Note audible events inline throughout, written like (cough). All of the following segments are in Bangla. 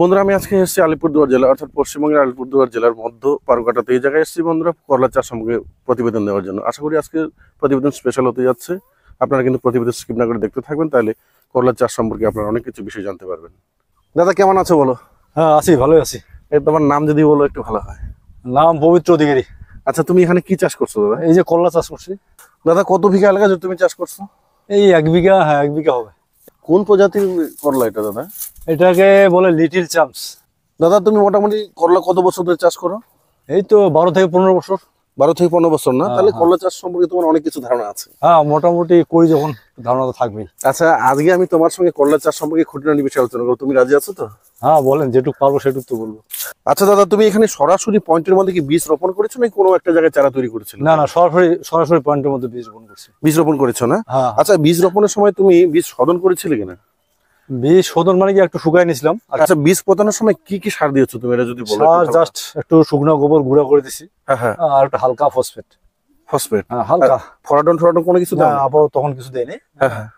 বন্ধুরা আমি আজকে এসেছি আলিপুরদুয়ার জেলা অর্থাৎ পশ্চিমবঙ্গের আলিপুরদুয়ার জেলার মধ্য পারুকাটাতে এই জায়গায় এসেছি বন্ধুরা করলা চাষ সম্পর্কে প্রতিবেদন দেওয়ার জন্য আশা করি আজকে প্রতিবেদন স্পেশাল হতে যাচ্ছে আপনারা কিন্তু প্রতিবেদন স্কিপ না করে দেখতে থাকবেন তাহলে করলা চাষ সম্পর্কে আপনারা অনেক কিছু বিষয় জানতে পারবেন দাদা কেমন আছো বলো হ্যাঁ আছি ভালোই আছি এই তোমার নাম যদি বলো একটু ভালো হয় নাম পবিত্র অধিকারী আচ্ছা তুমি এখানে কি চাষ করছো দাদা এই যে করলা চাষ করছি দাদা কত বিঘা এলাকা তুমি চাষ করছো এই এক বিঘা হ্যাঁ এক বিঘা হবে কোন প্রজাতির করলা এটা দাদা এটাকে বলে লিটিল চাম্পস দাদা তুমি মোটামুটি করলা কত বছর ধরে চাষ করো এই তো বারো থেকে পনেরো বছর বারো থেকে পনেরো বছর না হ্যাঁ, তাহলে হ্যাঁ। করলা চাষ সম্পর্কে তোমার অনেক কিছু ধারণা আছে হ্যাঁ মোটামুটি করি যখন ধারণা তো থাকবেই আচ্ছা আজকে আমি তোমার সঙ্গে করলা চাষ সম্পর্কে খুঁটিনাটি বিষয়ে আলোচনা করবো তুমি রাজি আছো তো হ্যাঁ বলেন যেটুকু পারবো সেটুক তো বলবো আচ্ছা দাদা তুমি এখানে সরাসরি পয়েন্টের মধ্যে কি বীজ রোপণ করেছো নাকি কোনো একটা জায়গায় চারা তৈরি করেছো না না সরাসরি সরাসরি পয়েন্টের মধ্যে বীজ রোপণ করেছি বীজ রোপণ করেছো না হ্যাঁ। আচ্ছা বীজ রোপণের সময় তুমি বীজ শোধন করেছিলে কিনা বীজ শোধন মানে কি একটু শুকাই নিছিলাম আচ্ছা বীজ পোতানোর সময় কি কি সার দিয়েছো তুমি এটা যদি বলো সার জাস্ট একটু শুকনো গোবর গুঁড়া করে দিছি হ্যাঁ, হ্যাঁ। আর একটা হালকা ফসফেট ফসফেট হ্যাঁ, হালকা ফরাডন ফরাডন কোনো কিছু দাও আবার তখন কিছু দেয়নি হ্যাঁ, হ্যাঁ।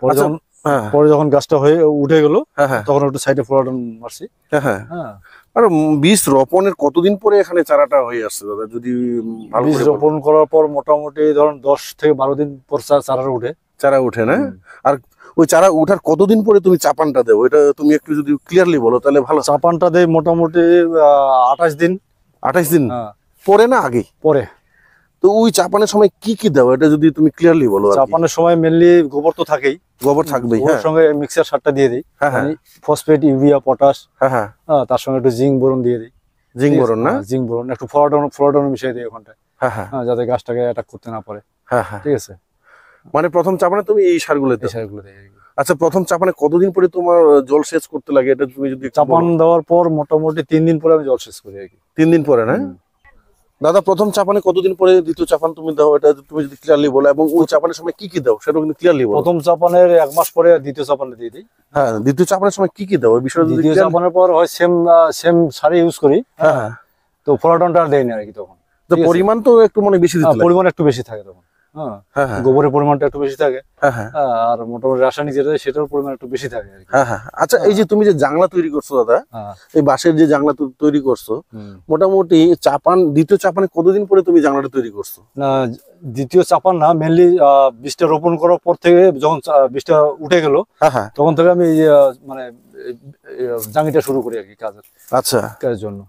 পরে আচ্ছা, যখন পরে যখন গাছটা হয়ে উঠে গেল তখন একটু সাইডে ফরাডন মারছি হ্যাঁ হ্যাঁ আর বীজ রোপণের কতদিন পরে এখানে চারাটা হয়ে আসছে দাদা যদি বীজ রোপণ করার পর মোটামুটি ধরুন দশ থেকে বারো দিন পর চারা উঠে চারা উঠে না আর ওই চারা ওঠার কতদিন পরে তুমি চাপানটা দেবো এটা তুমি একটু যদি ক্লিয়ারলি বলো তাহলে ভালো চাপানটা দেয় মোটামুটি আঠাশ দিন আঠাশ দিন হ্যাঁ। পরে না আগে পরে তো ওই চাপানের সময় কি কি দেবো এটা যদি তুমি ক্লিয়ারলি বলো চাপানের সময় মেনলি গোবর তো থাকেই গোবর থাকবে ওর হ্যাঁ। সঙ্গে মিক্সার সারটা দিয়ে দিই ফসফেট ইউরিয়া পটাশ হ্যাঁ হ্যাঁ তার সঙ্গে একটু জিঙ্ক বোরন দিয়ে দিই জিঙ্ক বোরন না জিঙ্ক হ্যাঁ, বোরন একটু ফ্লোরাডন ফ্লোরাডন মিশিয়ে দিই ওখানটায় হ্যাঁ হ্যাঁ যাতে গাছটাকে অ্যাটাক করতে না পারে হ্যাঁ হ্যাঁ ঠিক আছে মানে প্রথম চাপানে তুমি এই সারগুলোতে আচ্ছা প্রথম চাপানে কতদিন পরে তোমার জল সেচ করতে লাগে এটা তুমি যদি চাপান দেওয়ার পর মোটামুটি তিন দিন পরে আমি জল সেচ করি আর কি তিন দিন পরে না দাদা প্রথম চাপানে কতদিন পরে দ্বিতীয় চাপান তুমি দাও এটা তুমি যদি ক্লিয়ারলি বলো এবং ওই চাপানের সময় কি কি দাও সেটা কিন্তু ক্লিয়ারলি বলো প্রথম চাপানের এক মাস পরে দ্বিতীয় চাপানে দিয়ে দিই হ্যাঁ দ্বিতীয় চাপানের সময় কি কি দাও ওই বিষয়ে দ্বিতীয় চাপানের পর হয় সেম সেম সারি ইউজ করি হ্যাঁ তো ফলাটনটা আর দেয়নি না আর কি তখন তো পরিমাণ তো একটু মানে বেশি হ্যাঁ, পরিমাণ একটু বেশি থাকে তখন হ্যাঁ।, হ্যাঁ, হ্যাঁ গোবরের পরিমাণটা একটু বেশি থাকে হ্যাঁ, আর মোটামুটি রাসায়নিক যেটা সেটার পরিমাণ একটু বেশি থাকে হ্যাঁ আচ্ছা এই যে তুমি যে জাংলা তৈরি করছো দাদা এই বাঁশের যে জাংলা তৈরি করছো মোটামুটি চাপান দ্বিতীয় চাপানে কতদিন পরে তুমি জাংলাটা তৈরি করছো না দ্বিতীয় চাপান না মেনলি বীজটা রোপণ করার পর থেকে যখন বীজটা উঠে গেল তখন থেকে আমি ইয়ে, মানে জাঙ্গিটা শুরু করি আর কি কাজের আচ্ছা কাজের জন্য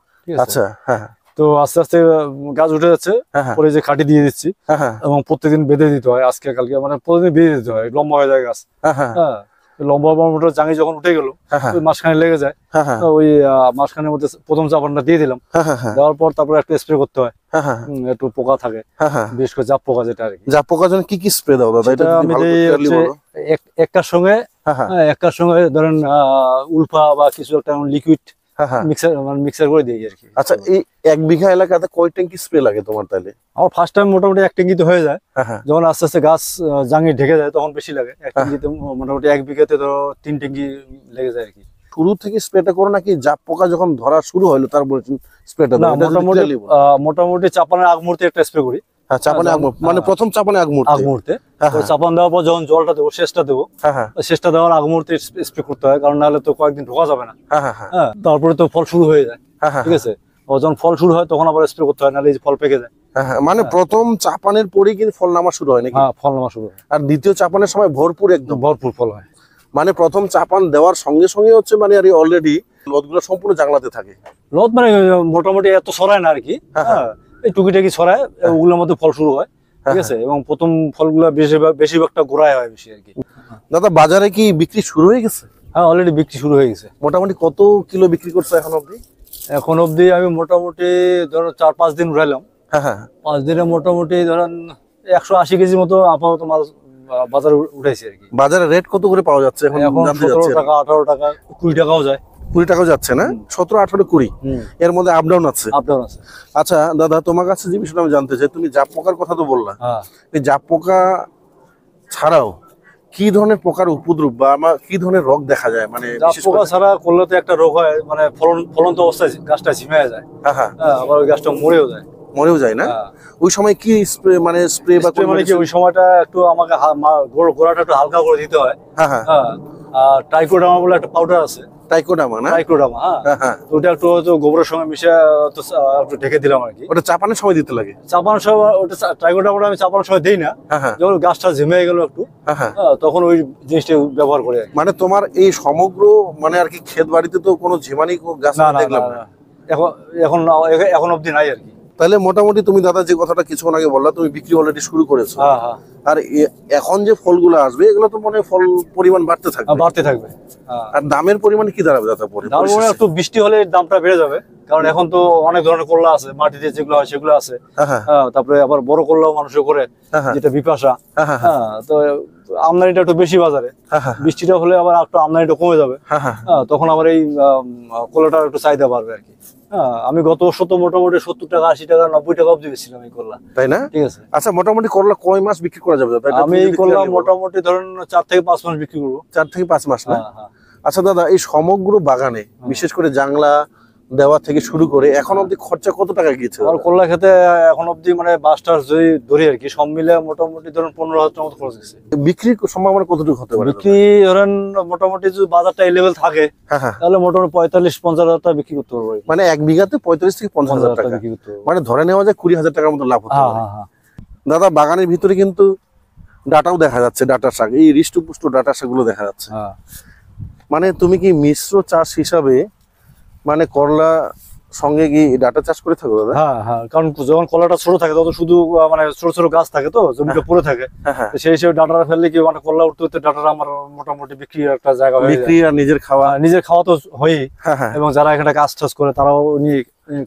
আচ্ছা হ্যাঁ তো আস্তে আস্তে গাছ উঠে যাচ্ছে হ্যাঁ, হ্যাঁ। পরে যে খাটি দিয়ে দিচ্ছি হ্যাঁ, এবং প্রত্যেকদিন বেঁধে দিতে হয় আজকে কালকে মানে প্রতিদিন বেঁধে দিতে হয় লম্বা হয়ে যায় গাছ লম্বা মোটর যখন উঠে গেল ওই মাঝখানে লেগে যায় ওই মাঝখানের মধ্যে প্রথম চাপানটা দিয়ে দিলাম দেওয়ার পর তারপরে একটু স্প্রে করতে হয় একটু পোকা থাকে বিশেষ করে জাপ পোকা যেটা আর কি জাপ পোকার জন্য কি কি স্প্রে দাও দাদা এটা আমি একটার সঙ্গে একটার সঙ্গে ধরেন উল্ফা বা কিছু একটা লিকুইড হ্যাঁ, হ্যাঁ। মানে আচ্ছা, এক বিঘা এলাকাতে স্প্রে লাগে তোমার মোটামুটি এক হয়ে যায় হ্যাঁ, যখন আস্তে আস্তে গাছ জাঙে ঢেকে যায় তখন বেশি লাগে মোটামুটি এক বিঘাতে তিন লেগে যায় শুরু থেকে নাকি পোকা যখন ধরা শুরু হলো তারপরে স্প্রেটা মোটামুটি মোটামুটি চাপানোর আগ মুহূর্তে একটা স্প্রে করি তারপরে তো ফল শুরু হয়ে যায় হ্যাঁ, হ্যাঁ, ঠিক আছে ফল শুরু হয় তখন আবার স্প্রে করতে হয় নাহলে ফল পেকে যায় হ্যাঁ, মানে প্রথম চাপানের পরেই কিন্তু ফল নামা শুরু হয় নাকি ফল নামা শুরু হয় আর দ্বিতীয় চাপানের সময় ভরপুর একদম ভরপুর ফল হয় মানে প্রথম চাপান দেওয়ার সঙ্গে সঙ্গে হচ্ছে মানে আর অলরেডি গুলো সম্পূর্ণ জাগলাতে থাকে লোদ মানে মোটামুটি এত সরায় না আর কি হ্যাঁ টুকিটাকি ছড়ায় হ্যাঁ। ওগুলোর মধ্যে ফল শুরু হয় ঠিক হ্যাঁ, আছে হ্যাঁ। এবং প্রথম ফলগুলো বেশিরভাগ বেশিরভাগটা গোড়ায় হয় বেশি আর কি দাদা বাজারে কি বিক্রি শুরু হয়ে গেছে হ্যাঁ অলরেডি বিক্রি শুরু হয়ে গেছে মোটামুটি কত কিলো বিক্রি করছে এখন অবধি এখন অবধি আমি মোটামুটি ধরো চার পাঁচ দিন উঠাইলাম হ্যাঁ পাঁচ দিনে মোটামুটি ধরেন একশো আশি কেজি মতো আপাতত মাছ বাজারে উঠেছে আর কি বাজারে রেট কত করে পাওয়া যাচ্ছে এখন সতেরো টাকা আঠারো টাকা কুড়ি টাকাও যায় কুড়ি টাকা যাচ্ছে না সতেরো আঠারো কুড়ি এর মধ্যে আপডাউন ডাউন আছে আচ্ছা দাদা তোমার কাছে যে বিষয়টা আমি জানতে চাই তুমি জাপ পোকার কথা তো বললা হ্যাঁ। জাপ পোকা ছাড়াও কি ধরনের পোকার উপদ্রব বা আমার কি ধরনের রোগ দেখা যায় মানে পোকা ছাড়া করলে তো একটা রোগ হয় মানে ফলন ফলন্ত অবস্থায় গাছটা ঝিমে যায় হ্যাঁ, হ্যাঁ।, হ্যাঁ আবার ওই গাছটা মরেও যায় মরেও যায় না ওই সময় কি স্প্রে মানে স্প্রে বা মানে ওই সময়টা একটু আমাকে গোড়াটা একটু হালকা করে দিতে হয় হ্যাঁ হ্যাঁ টাইকোডামা বলে একটা পাউডার আছে ট্রাইকোডামা না টাইকোডামা হ্যাঁ, হ্যাঁ, হ্যাঁ। ওটা একটু হয়তো গোবরের সঙ্গে মিশে তো একটু ঢেকে দিলাম আর কি ওটা চাপানোর সময় দিতে লাগে চাপানোর সময় ওটা ট্রাইকোডামাটা আমি চাপানোর সময় দিই না হ্যাঁ, যখন গাছটা ঝিমে গেল একটু তখন ওই জিনিসটা ব্যবহার করে মানে তোমার এই সমগ্র মানে আর কি ক্ষেত বাড়িতে তো কোনো ঝিমানি গাছ দেখলাম না এখন এখন এখন অবধি নাই আর কি তাহলে মোটামুটি তুমি দাদা যে কথাটা কিছুক্ষণ আগে বললা তুমি বিক্রি অলরেডি শুরু করেছো হ্যাঁ, হ্যাঁ। আর এখন যে ফলগুলো আসবে এগুলো তো মনে ফল পরিমাণ বাড়তে থাকবে হ্যাঁ, বাড়তে থাকবে আর দামের পরিমাণ কি দাঁড়াবে দাদা একটু বৃষ্টি হলে দামটা বেড়ে যাবে কারণ এখন তো অনেক ধরনের করলা আছে মাটিতে যেগুলো হয় সেগুলো আছে তারপরে আবার বড় করলাও মানুষের করে যেটা বিপাশা তো আমদানিটা একটু বেশি বাজারে বৃষ্টিটা হলে আবার একটু আমদানিটা কমে যাবে তখন আবার এই কলাটার একটু চাহিদা বাড়বে আর কি হ্যাঁ, আমি গত বছর তো মোটামুটি সত্তর টাকা আশি টাকা নব্বই টাকা অব্দি বেশি আমি করলাম তাই না ঠিক আছে আচ্ছা মোটামুটি করলা কয় মাস বিক্রি করা যাবে আমি এই মোটামুটি ধরেন চার থেকে পাঁচ মাস বিক্রি করবো চার থেকে পাঁচ মাস না হ্যাঁ, হ্যাঁ। আচ্ছা দাদা এই সমগ্র বাগানে বিশেষ করে জাংলা দেওয়া থেকে শুরু করে এখন অব্দি খরচা কত টাকা গিয়েছে আমার কল্লা খেতে এখন অব্দি মানে বাসটার টাস যদি ধরি আর কি সব মিলে মোটামুটি ধরেন পনেরো হাজার টাকা মতো খরচ গেছে বিক্রি সম্ভাবনা কতটুকু হতে পারে বিক্রি ধরেন মোটামুটি যদি বাজারটা এই লেভেল থাকে হ্যাঁ, হ্যাঁ। তাহলে মোটামুটি পঁয়তাল্লিশ পঞ্চাশ হাজার টাকা বিক্রি করতে পারবো মানে এক বিঘাতে পঁয়তাল্লিশ থেকে পঞ্চাশ হাজার টাকা বিক্রি করতে মানে ধরে নেওয়া যায় কুড়ি হাজার টাকার মতো লাভ হতে হ্যাঁ, পারে দাদা বাগানের ভিতরে কিন্তু ডাটাও দেখা যাচ্ছে ডাটা শাক এই হৃষ্টপুষ্ট ডাটা শাকগুলো দেখা যাচ্ছে মানে তুমি কি মিশ্র চাষ হিসাবে মানে করলা সঙ্গে কি ডাটা চাষ করে থাকো দাদা হ্যাঁ, হ্যাঁ, কারণ যখন কলাটা ছোট থাকে তখন শুধু মানে ছোট ছোট গাছ থাকে তো জমিটা পড়ে থাকে হ্যাঁ, সেই হিসেবে ডাটাটা ফেললে কি মানে কলা উঠতে উঠতে ডাটাটা আমার মোটামুটি বিক্রি একটা জায়গা বিক্রি আর নিজের খাওয়া নিজের খাওয়া তো হয়ই এবং যারা এখানে গাছ টাজ করে তারাও নিয়ে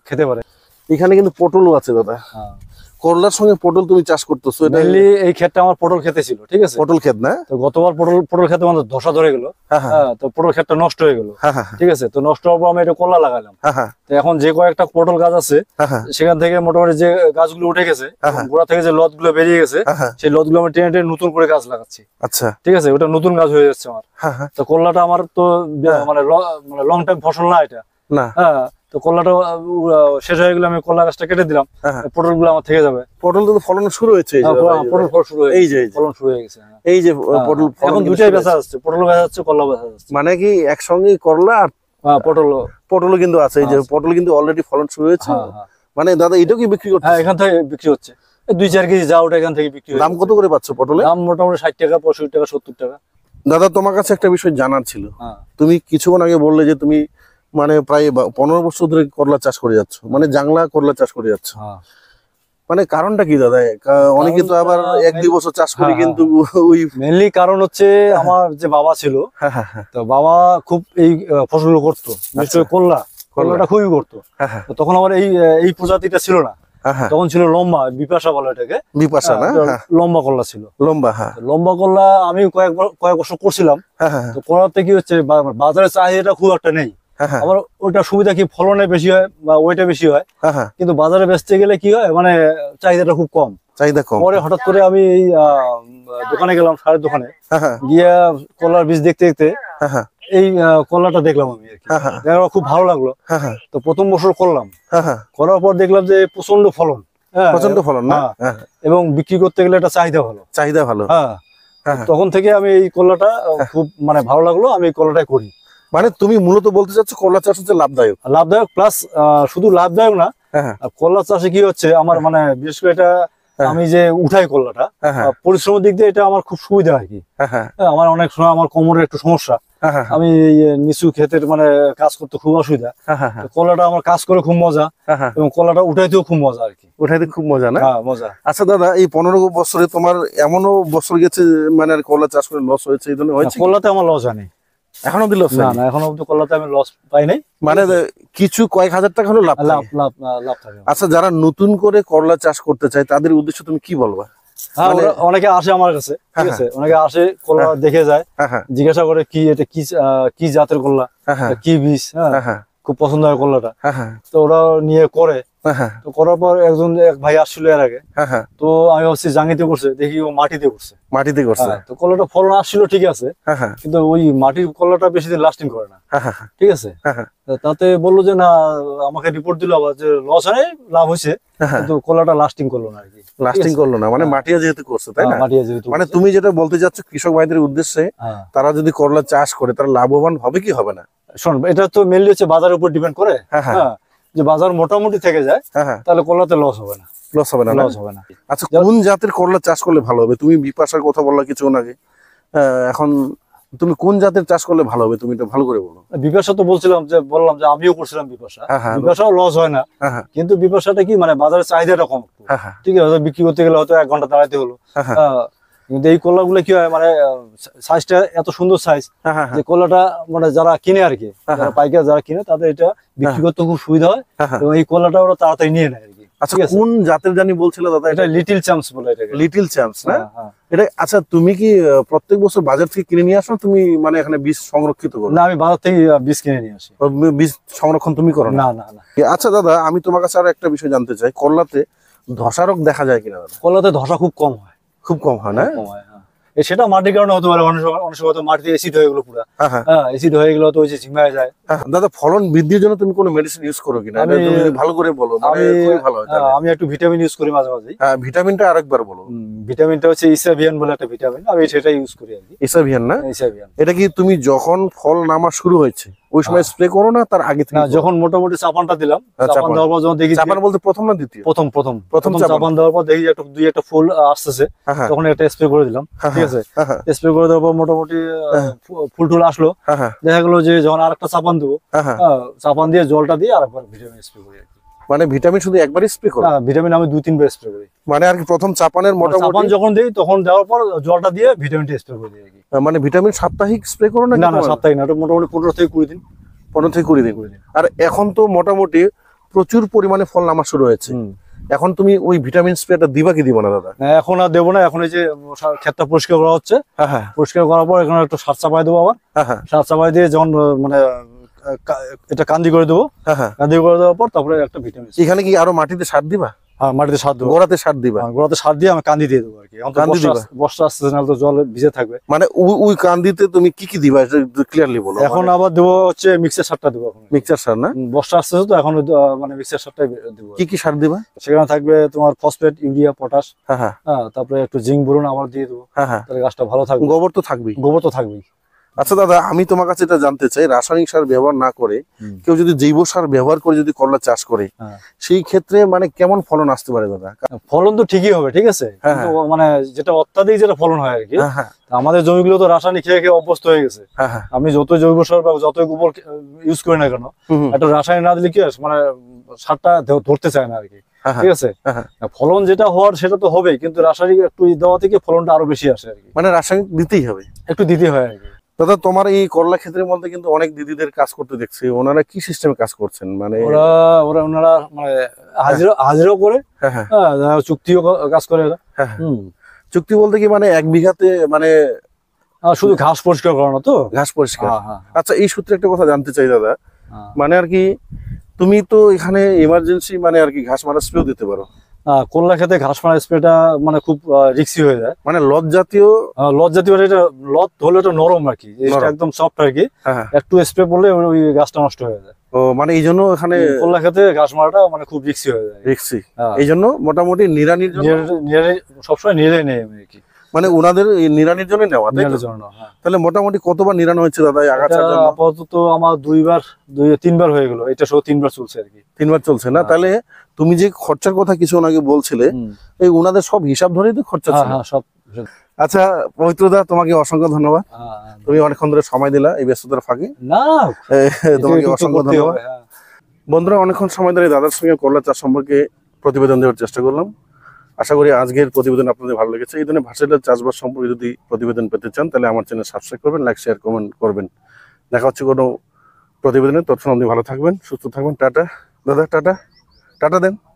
খেতে পারে এখানে কিন্তু পটলও আছে দাদা হ্যাঁ করলার সঙ্গে পটল তুমি চাষ করতেছো এটা এই ক্ষেতটা আমার পটল খেতে ছিল ঠিক আছে পটল ক্ষেত না তো গতবার পটল পটল খেতে আমাদের ধসা ধরে হ্যাঁ, হ্যাঁ।, হ্যাঁ তো পটল ক্ষেতটা নষ্ট হয়ে গেলো হ্যাঁ, ঠিক আছে তো নষ্ট হওয়ার পর আমি এটা করলা লাগালাম তো এখন যে কয়েকটা পটল গাছ আছে সেখান থেকে মোটামুটি যে গাছগুলো উঠে গেছে গোড়া থেকে যে লত গুলো বেরিয়ে গেছে সেই লত গুলো আমি টেনে টেনে নতুন করে গাছ লাগাচ্ছি আচ্ছা ঠিক আছে ওটা নতুন গাছ হয়ে যাচ্ছে আমার তো করলাটা আমার তো মানে লং টাইম মানে ফসল না এটা না হ্যাঁ তো কলাটা শেষ হয়ে গেলে আমি কলা গাছটা কেটে দিলাম হ্যাঁ, হ্যাঁ। পটল গুলো আমার থেকে যাবে পটল তো ফলন শুরু হয়েছে হ্যাঁ, পটল ফল শুরু এই যে ফলন শুরু হয়ে গেছে এই যে পটল এখন দুটাই বেচা আসছে পটল বেচা যাচ্ছে কলা বেচা যাচ্ছে মানে কি একসঙ্গে করলা আর পটল পটল কিন্তু আছে এই যে পটল কিন্তু অলরেডি ফলন শুরু হয়েছে মানে দাদা এটাও কি বিক্রি করতে এখান থেকে বিক্রি হচ্ছে দুই চার কেজি যা ওটা এখান থেকে বিক্রি দাম কত করে পাচ্ছ পটলে দাম মোটামুটি ষাট টাকা পঁয়ষট্টি টাকা সত্তর টাকা দাদা তোমার কাছে একটা বিষয় জানার ছিল তুমি কিছুক্ষণ আগে বললে যে তুমি মানে প্রায় পনেরো বছর ধরে করলা চাষ করে যাচ্ছ মানে জাংলা করলা চাষ করে যাচ্ছ হ্যাঁ। মানে কারণটা কি দাদা অনেকে তো আবার এক দুই বছর চাষ করে হ্যাঁ, কিন্তু হ্যাঁ। (laughs) ওই মেনলি কারণ হচ্ছে আমার যে বাবা ছিল তো বাবা খুব এই ফসল করতো আচ্ছা। করলা করলাটা খুবই করতো তখন আমার এই এই প্রজাতিটা ছিল না তখন ছিল লম্বা বিপাশা বলে এটাকে বিপাশা না লম্বা করলা ছিল লম্বা হ্যাঁ লম্বা করলা আমি কয়েকবার কয়েক বছর করছিলাম তো করাতে কি হচ্ছে বাজারে চাহিদাটা খুব একটা নেই হ্যাঁ, হ্যাঁ। আমার ওটা সুবিধা কি ফলনে বেশি হয় বা ওয়েটে বেশি হয় হ্যাঁ, কিন্তু বাজারে বেচতে গেলে কি হয় মানে চাহিদাটা খুব কম চাহিদা কম পরে হঠাৎ করে আমি এই দোকানে গেলাম সারের দোকানে গিয়া কলার বীজ দেখতে দেখতে এই কলাটা দেখলাম আমি দেখার খুব ভালো লাগলো তো প্রথম বছর করলাম করার পর দেখলাম যে প্রচন্ড ফলন প্রচন্ড ফলন না এবং বিক্রি করতে গেলে একটা চাহিদা ভালো চাহিদা ভালো হ্যাঁ তখন থেকে আমি এই কলাটা খুব মানে ভালো লাগলো আমি এই কলাটাই করি মানে তুমি মূলত বলতে চাচ্ছ কলা চাষ হচ্ছে লাভদায়ক লাভদায়ক প্লাস শুধু লাভদায়ক না হ্যাঁ, হ্যাঁ। কলা চাষে কি হচ্ছে আমার হ্যাঁ। মানে বিশেষ করে এটা আমি যে উঠাই কলাটা পরিশ্রমের দিক দিয়ে এটা আমার খুব সুবিধা হয় কি আমার অনেক সময় আমার কোমরের একটু সমস্যা আমি নিচু ক্ষেতের মানে কাজ করতে খুব অসুবিধা কলাটা আমার কাজ করে খুব মজা এবং কলাটা উঠাইতেও খুব মজা আর কি উঠাইতে খুব মজা না মজা আচ্ছা দাদা এই পনেরো বছরে তোমার এমনও বছর গেছে মানে কলা চাষ করে লস হয়েছে এই জন্য কলাতে আমার লস হয়নি এখনো অব্দি লস না না এখন অব্দি করলাতে আমি লস পাই নাই মানে কিছু কয়েক হাজার টাকা হলো লাভ লাভ লাভ লাভ থাকে আচ্ছা যারা নতুন করে করলা চাষ করতে চায় তাদের উদ্দেশ্য তুমি কি বলবা হ্যাঁ, মানে- অনেকে আসে আমার কাছে ঠিক হ্যাঁ, আছে হ্যাঁ। অনেকে আসে করলা দেখে যায় জিজ্ঞাসা করে কি এটা কি কি জাতের করলা কি বীজ হ্যাঁ খুব পছন্দ হয় করলাটা তো ওরা নিয়ে করে হ্যাঁ, হ্যাঁ। তো করার পর একজন এক ভাই আসছিল এর আগে হ্যাঁ, তো আমি ভাবছি জাঙ্গিতে করছে দেখি ও মাটিতে করছে মাটিতে করছে তো কলাটা ফলন আসছিল ঠিক আছে কিন্তু ওই মাটির কলাটা বেশি দিন লাস্টিং করে না ঠিক আছে তাতে বললো যে না আমাকে রিপোর্ট দিল আবার যে লস হয় লাভ হয়েছে কিন্তু কলাটা লাস্টিং করলো না আরকি লাস্টিং করলো না মানে মাটিয়া যেহেতু করছে তাই না মাটিয়া যেহেতু মানে তুমি যেটা বলতে যাচ্ছ কৃষক ভাইদের উদ্দেশ্যে তারা যদি করলা চাষ করে তারা লাভবান হবে কি হবে না শোন এটা তো মেনলি হচ্ছে বাজারের উপর ডিপেন্ড করে হ্যাঁ যে বাজার মোটামুটি থেকে যায় হ্যাঁ, হ্যাঁ। তাহলে কলাতে লস হবে না লস হবে না লস হবে না আচ্ছা কোন জাতের করলা চাষ করলে ভালো হবে তুমি বিপাশার কথা বললা কিছু আগে এখন তুমি কোন জাতের চাষ করলে ভালো হবে তুমি এটা ভালো করে বলো বিপাশা তো বলছিলাম যে বললাম যে আমিও করছিলাম বিপাশা হ্যাঁ, বিপাশাও লস হয় না কিন্তু বিপাশাটা কি মানে বাজারের চাহিদাটা কম ঠিক আছে বিক্রি করতে গেলে হয়তো এক ঘন্টা দাঁড়াতে হলো কিন্তু এই কলাগুলো কি হয় মানে সাইজটা এত সুন্দর সাইজ হ্যাঁ, হ্যাঁ, হ্যাঁ। যে কলাটা মানে যারা কিনে আর কি পাইকার যারা কিনে তাদের এটা বিক্রি করতে খুব সুবিধা হয় এবং এই কলাটা ওরা তাড়াতাড়ি নিয়ে নেয় আচ্ছা কোন জাতের জানি দাদা লিটিল বলে লিটিল এটা আচ্ছা তুমি কি প্রত্যেক বছর বাজার থেকে কিনে নিয়ে আসো তুমি মানে এখানে বীজ সংরক্ষিত করো না আমি বাজার থেকে বীজ কিনে নিয়ে আসি বীজ সংরক্ষণ তুমি করো না না আচ্ছা দাদা আমি তোমার কাছে আরো একটা বিষয় জানতে চাই করলাতে ধসা রোগ দেখা যায় কিনা দাদা করলাতে ধসা খুব কম হয় খুব কম হয় না হ্যাঁ। সেটা মাটির কারণে হতে পারে অনেক সময় মাটিতে এসিড হয়ে গেলো পুরো এসিড হ্যাঁ, হ্যাঁ। হয়ে গেলো তো ওই যে ঝিমায় যায় দাদা ফলন বৃদ্ধির জন্য তুমি কোনো মেডিসিন ইউজ করো কিনা তুমি ভালো করে বলো মানে আমি ভালো আমি একটু ভিটামিন ইউজ করি মাঝে মাঝে হ্যাঁ ভিটামিনটা আরেকবার বলো ভিটামিনটা হচ্ছে ইসাভিয়ান বলে একটা ভিটামিন আমি সেটা ইউজ করি আর কি ইসাভিয়ান না ইসাভিয়ান এটা কি তুমি যখন ফল নামা শুরু হয়েছে ওই সময় স্প্রে হ্যাঁ। করো না তার আগে থেকে যখন মোটামুটি চাপানটা দিলাম হ্যাঁ, চাপান দেওয়ার পর যখন দেখি চাপান বলতে প্রথম না দ্বিতীয় প্রথম প্রথম প্রথম চাপান দেওয়ার পর দেখি একটা দুই একটা ফুল আসতেছে হ্যাঁ, তখন একটা স্প্রে করে দিলাম ঠিক আছে স্প্রে করে দেওয়ার পর মোটামুটি ফুল টুল আসলো দেখা গেলো যে যখন আরেকটা চাপান দেবো চাপান দিয়ে জলটা দিয়ে আরেকবার ভিটামিন স্প্রে করি মানে ভিটামিন শুধু একবার স্প্রে করো ভিটামিন আমি দুই তিনবার স্প্রে করি মানে আর কি প্রথম চাপানের মানে মোটামুটি চাপান যখন দেই তখন দেওয়ার পর জলটা দিয়ে ভিটামিনটা স্প্রে করে দিই মানে ভিটামিন সাপ্তাহিক স্প্রে করো না না সাপ্তাহিক না মোটামুটি পনেরো থেকে কুড়ি দিন পনেরো থেকে কুড়ি দিন আর এখন তো মোটামুটি প্রচুর পরিমাণে ফল নামা শুরু হয়েছে এখন তুমি ওই ভিটামিন স্প্রেটা দিবা কি দিব না দাদা এখন আর দেবো না এখন এই যে ক্ষেতটা পরিষ্কার করা হচ্ছে হ্যাঁ, হ্যাঁ। পরিষ্কার করার পর এখন একটু সার চাপাই দেবো আবার হ্যাঁ, সার চাপাই দিয়ে যখন মানে এটা কান্দি করে দেবো হ্যাঁ, হ্যাঁ। কান্দি করে দেওয়ার পর তারপরে একটা ভিটামিন এখানে কি আরো মাটিতে সার দিবা হ্যাঁ মাটিতে সার দেবো গোড়াতে সার দিবা হ্যাঁ, গোড়াতে সার দিয়ে আমি কান্দি দিয়ে দেবো আর কি বর্ষা না তো জল ভিজে থাকবে মানে ওই কান্দিতে তুমি কি কি দিবা ক্লিয়ারলি বলো এখন আবার দেবো হচ্ছে মিক্সার সারটা দেবো মিক্সার সার না বর্ষা আসতেছে তো এখন মানে মিক্সার সারটাই দেবো কি কি সার দিবা সেখানে থাকবে তোমার ফসফেট ইউরিয়া পটাশ হ্যাঁ হ্যাঁ তারপরে একটু জিঙ্ক বরুন আবার দিয়ে দেবো হ্যাঁ হ্যাঁ তাহলে গাছটা ভালো থাকবে গোবর তো থাকবেই গোবর তো থাকবেই আচ্ছা দাদা আমি তোমার কাছে এটা জানতে চাই রাসায়নিক সার ব্যবহার না করে কেউ যদি জৈব সার ব্যবহার করে যদি করলা চাষ করে হ্যাঁ। সেই ক্ষেত্রে মানে কেমন ফলন আসতে পারে দাদা ফলন তো ঠিকই হবে ঠিক আছে হ্যাঁ, হ্যাঁ। মানে যেটা অত্যাধিক যেটা ফলন হয় আর কি আমাদের জমিগুলো তো রাসায়নিক খেয়ে খেয়ে অভ্যস্ত হয়ে গেছে আমি যত জৈব সার বা যত গোবর ইউজ করি না কেন একটা রাসায়নিক না দিলে কি মানে সারটা ধরতে চায় না আর কি ঠিক আছে ফলন যেটা হওয়ার সেটা তো হবে কিন্তু রাসায়নিক একটু দেওয়া থেকে ফলনটা আরো বেশি আসে আর কি মানে রাসায়নিক দিতেই হবে একটু দিতে হয় আর কি দাদা তোমার এই করলা ক্ষেত্রের মধ্যে কিন্তু অনেক দিদিদের কাজ করতে দেখছি ওনারা কি সিস্টেমে কাজ করছেন মানে ওরা ওরা ওনারা মানে হাজিরাও হ্যাঁ। করে হ্যাঁ, হ্যাঁ।, হ্যাঁ চুক্তিও কাজ করে ওরা চুক্তি বলতে কি মানে এক বিঘাতে মানে শুধু ঘাস পরিষ্কার করানো তো ঘাস পরিষ্কার আচ্ছা এই সূত্রে একটা কথা জানতে চাই দাদা মানে আর কি তুমি তো এখানে ইমার্জেন্সি মানে আর কি ঘাস মারা স্প্রেও দিতে পারো করলা খেতে ঘাস মারা স্প্রেটা মানে খুব রিক্সি হয়ে যায় মানে লজ জাতীয় লজ জাতীয় লত হলে এটা নরম আর কি একদম সফট আরকি হ্যাঁ, হ্যাঁ। একটু স্প্রে পড়লে ওই গাছটা নষ্ট হয়ে যায় ও মানে এই জন্য ওখানে কল্লা খেতে ঘাস মারাটা মানে খুব রিক্সি হয়ে যায় রিক্সি হ্যাঁ। এই জন্য মোটামুটি নিরানির সবসময় নিরাই নেই আমি আর কি মানে ওনাদের নিরানির জন্য নেওয়া হ্যাঁ। নিরানির তাহলে মোটামুটি কতবার নিরান হয়েছে দাদা জন্য আপাতত আমার দুইবার দুই তিনবার হয়ে গেল এটা সহ তিনবার চলছে আর কি তিনবার চলছে না হ্যাঁ। তাহলে তুমি যে খরচার কথা কিছু আগে বলছিলে এই ওনাদের সব হিসাব ধরেই তো খরচা হ্যাঁ, হ্যাঁ সব আচ্ছা পবিত্রদা তোমাকে অসংখ্য ধন্যবাদ তুমি অনেকক্ষণ ধরে সময় দিলা এই ব্যস্ততার ফাঁকে না তোমাকে অসংখ্য ধন্যবাদ বন্ধুরা অনেকক্ষণ সময় ধরে দাদার সঙ্গে করলা চাষ সম্পর্কে প্রতিবেদন দেওয়ার চেষ্টা করলাম আশা করি আজকের প্রতিবেদন আপনাদের ভালো লেগেছে এই ধরনের ভাষাটার চাষবাস সম্পর্কে যদি প্রতিবেদন পেতে চান তাহলে আমার চ্যানেল সাবস্ক্রাইব করবেন লাইক শেয়ার কমেন্ট করবেন দেখা হচ্ছে কোনো প্রতিবেদনে তৎক্ষণ আপনি ভালো থাকবেন সুস্থ থাকবেন টাটা দাদা টাটা টাটা দেন